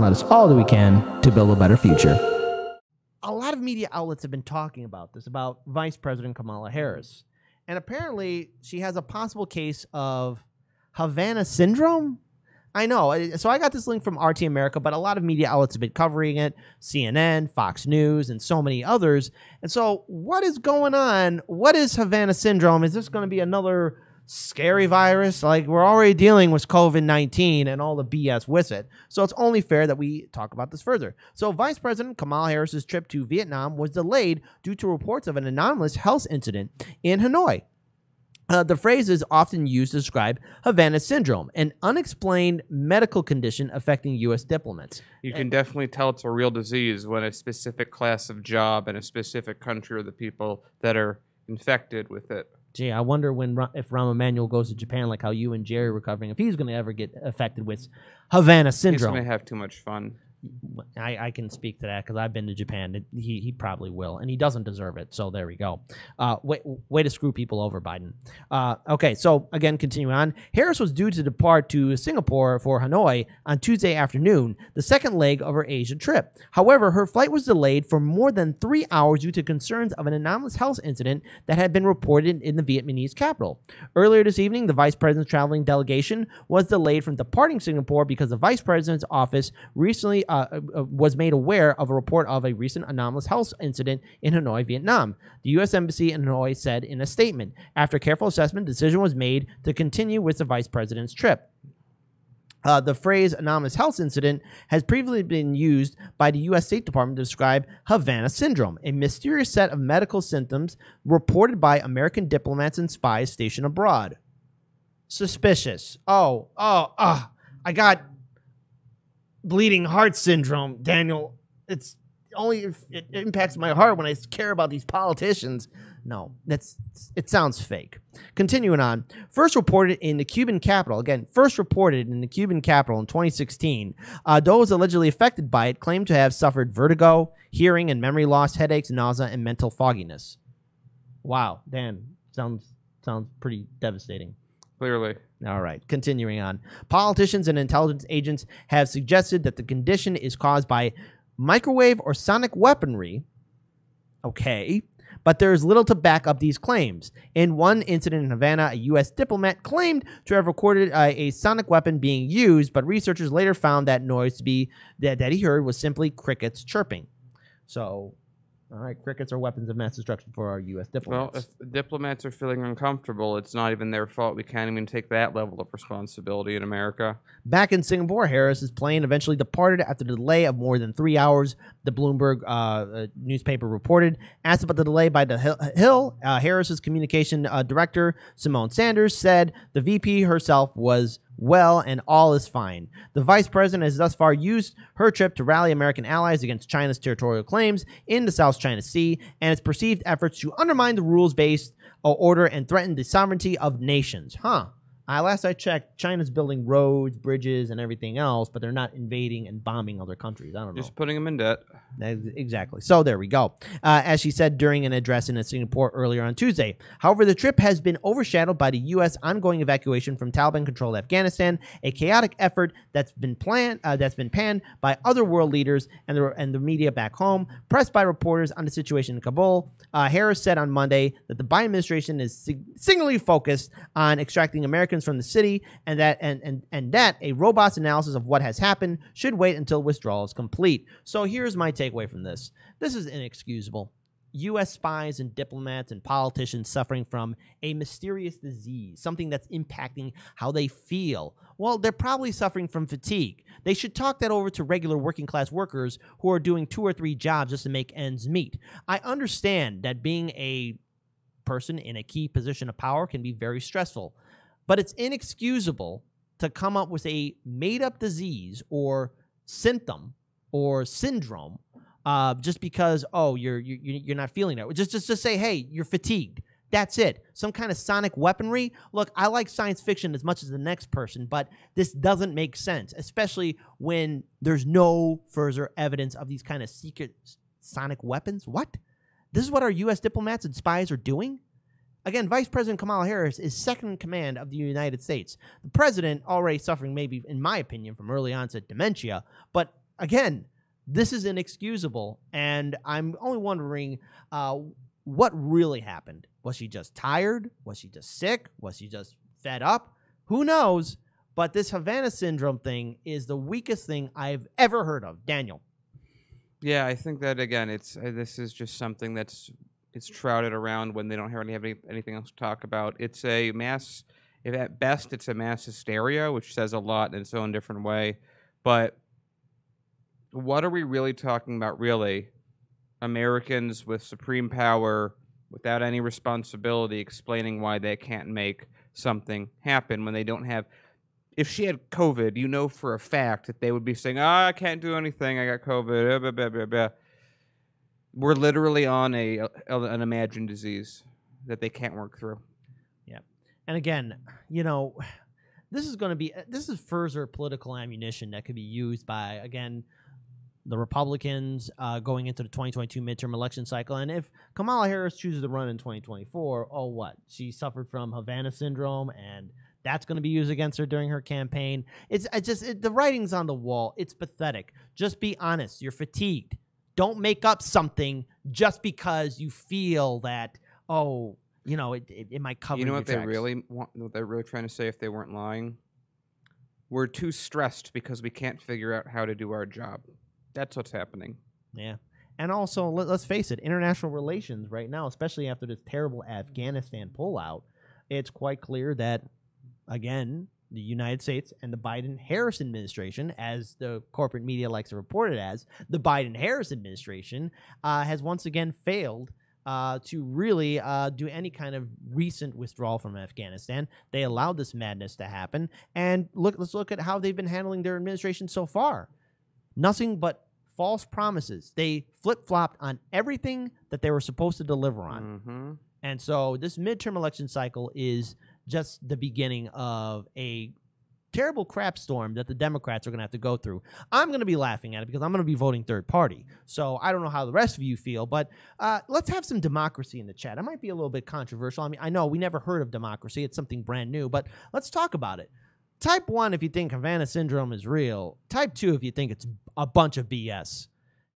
let us all that we can to build a better future. A lot of media outlets have been talking about this, about Vice President Kamala Harris. And apparently, she has a possible case of Havana syndrome. I know. So I got this link from RT America, but a lot of media outlets have been covering it CNN, Fox News, and so many others. And so, what is going on? What is Havana syndrome? Is this going to be another scary virus. Like we're already dealing with COVID 19 and all the BS with it. So it's only fair that we talk about this further. So Vice President Kamala Harris's trip to Vietnam was delayed due to reports of an anomalous health incident in Hanoi. Uh, the phrase is often used to describe Havana syndrome, an unexplained medical condition affecting U.S. diplomats. You uh, can and, definitely tell it's a real disease when a specific class of job and a specific country are the people that are infected with it gee, I wonder when if Rahm Emanuel goes to Japan, like how you and Jerry were covering, if he's going to ever get affected with Havana syndrome. He's going to have too much fun. I, I can speak to that because I've been to Japan. He he probably will, and he doesn't deserve it. So there we go. Uh, way, way to screw people over, Biden. Uh, okay, so again, continuing on. Harris was due to depart to Singapore for Hanoi on Tuesday afternoon, the second leg of her Asia trip. However, her flight was delayed for more than three hours due to concerns of an anomalous health incident that had been reported in the Vietnamese capital. Earlier this evening, the vice president's traveling delegation was delayed from departing Singapore because the vice president's office recently uh, uh, uh, was made aware of a report of a recent anomalous health incident in Hanoi, Vietnam. The U.S. Embassy in Hanoi said in a statement, after careful assessment, decision was made to continue with the vice president's trip. Uh, the phrase anomalous health incident has previously been used by the U.S. State Department to describe Havana syndrome, a mysterious set of medical symptoms reported by American diplomats and spies stationed abroad. Suspicious. Oh, oh, oh. I got bleeding heart syndrome, Daniel. It's only if it impacts my heart when I care about these politicians. No, that's it sounds fake. Continuing on, first reported in the Cuban capital again. First reported in the Cuban capital in 2016. Uh, those allegedly affected by it claimed to have suffered vertigo, hearing and memory loss, headaches, nausea, and mental fogginess. Wow, Dan, sounds sounds pretty devastating. Clearly. All right, continuing on. Politicians and intelligence agents have suggested that the condition is caused by microwave or sonic weaponry. Okay. But there is little to back up these claims. In one incident in Havana, a U.S. diplomat claimed to have recorded uh, a sonic weapon being used, but researchers later found that noise to be that, that he heard was simply crickets chirping. So all right, crickets are weapons of mass destruction for our U.S. diplomats. Well, if diplomats are feeling uncomfortable, it's not even their fault. We can't even take that level of responsibility in America. Back in Singapore, Harris's plane eventually departed after a delay of more than three hours. The Bloomberg uh, uh, newspaper reported. Asked about the delay by the Hill, uh, Harris's communication uh, director Simone Sanders said the VP herself was well and all is fine. The vice president has thus far used her trip to rally American allies against China's territorial claims in the South China Sea and its perceived efforts to undermine the rules based uh, order and threaten the sovereignty of nations. Huh. I last I checked, China's building roads, bridges, and everything else, but they're not invading and bombing other countries. I don't know. Just putting them in debt. Exactly. So there we go. Uh, as she said during an address in Singapore earlier on Tuesday. However, the trip has been overshadowed by the U.S. ongoing evacuation from Taliban-controlled Afghanistan, a chaotic effort that's been planned, uh, that's been panned by other world leaders and the and the media back home, pressed by reporters on the situation in Kabul. Uh, Harris said on Monday that the Biden administration is sig- singularly focused on extracting American from the city, and that and, and, and that a robot's analysis of what has happened should wait until withdrawal is complete. So here's my takeaway from this. This is inexcusable. U.S. spies and diplomats and politicians suffering from a mysterious disease, something that's impacting how they feel. Well, they're probably suffering from fatigue. They should talk that over to regular working class workers who are doing two or three jobs just to make ends meet. I understand that being a person in a key position of power can be very stressful. But it's inexcusable to come up with a made up disease or symptom or syndrome uh, just because oh you're you're you're not feeling it. Just just just say hey you're fatigued. That's it. Some kind of sonic weaponry. Look, I like science fiction as much as the next person, but this doesn't make sense, especially when there's no further evidence of these kind of secret sonic weapons. What? This is what our U.S. diplomats and spies are doing? Again, Vice President Kamala Harris is second in command of the United States. The president, already suffering, maybe, in my opinion, from early onset dementia. But again, this is inexcusable. And I'm only wondering uh, what really happened. Was she just tired? Was she just sick? Was she just fed up? Who knows? But this Havana syndrome thing is the weakest thing I've ever heard of. Daniel. Yeah, I think that again, it's uh, this is just something that's is trouted around when they don't really have any, anything else to talk about. It's a mass, if at best, it's a mass hysteria, which says a lot in its own different way. But what are we really talking about, really? Americans with supreme power without any responsibility explaining why they can't make something happen when they don't have. If she had COVID, you know for a fact that they would be saying, oh, I can't do anything. I got COVID. Blah, blah, blah, we're literally on a, a uh, an imagined disease that they can't work through. Yeah, and again, you know, this is going to be uh, this is further political ammunition that could be used by again the Republicans uh, going into the 2022 midterm election cycle. And if Kamala Harris chooses to run in 2024, oh what? She suffered from Havana syndrome and that's going to be used against her during her campaign. It's, it's just it, the writing's on the wall. It's pathetic. Just be honest. You're fatigued. Don't make up something just because you feel that, oh, you know, it, it, it might cover. You know what tracks. they really want? What they're really trying to say, if they weren't lying, we're too stressed because we can't figure out how to do our job. That's what's happening. Yeah, and also let, us face it, international relations right now, especially after this terrible Afghanistan pullout, it's quite clear that again the United States and the Biden Harris administration, as the corporate media likes to report it as, the Biden Harris administration uh, has once again failed uh, to really uh, do any kind of recent withdrawal from Afghanistan. They allowed this madness to happen, and look, let's look at how they've been handling their administration so far. Nothing but false promises. They flip flopped on everything that they were supposed to deliver on, mm-hmm. and so this midterm election cycle is just the beginning of a terrible crap storm that the Democrats are going to have to go through. I'm going to be laughing at it because I'm going to be voting third party. So I don't know how the rest of you feel, but uh, let's have some democracy in the chat. It might be a little bit controversial. I mean, I know we never heard of democracy, it's something brand new, but let's talk about it. Type 1 if you think Havana syndrome is real, type 2 if you think it's a bunch of BS.